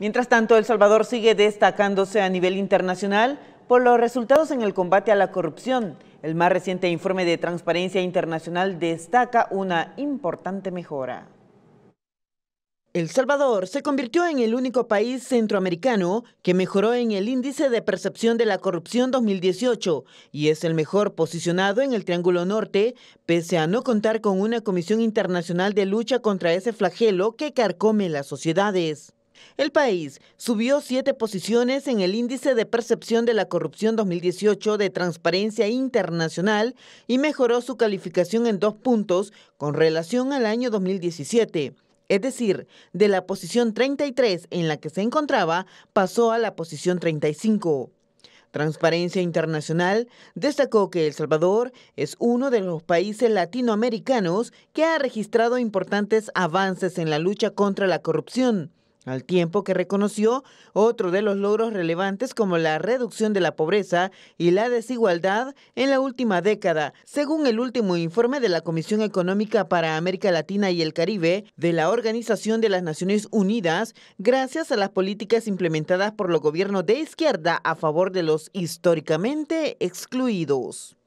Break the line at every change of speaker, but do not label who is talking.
Mientras tanto, El Salvador sigue destacándose a nivel internacional por los resultados en el combate a la corrupción. El más reciente informe de Transparencia Internacional destaca una importante mejora. El Salvador se convirtió en el único país centroamericano que mejoró en el índice de percepción de la corrupción 2018 y es el mejor posicionado en el Triángulo Norte, pese a no contar con una comisión internacional de lucha contra ese flagelo que carcome las sociedades. El país subió siete posiciones en el índice de percepción de la corrupción 2018 de Transparencia Internacional y mejoró su calificación en dos puntos con relación al año 2017. Es decir, de la posición 33 en la que se encontraba pasó a la posición 35. Transparencia Internacional destacó que El Salvador es uno de los países latinoamericanos que ha registrado importantes avances en la lucha contra la corrupción al tiempo que reconoció otro de los logros relevantes como la reducción de la pobreza y la desigualdad en la última década, según el último informe de la Comisión Económica para América Latina y el Caribe de la Organización de las Naciones Unidas, gracias a las políticas implementadas por los gobiernos de izquierda a favor de los históricamente excluidos.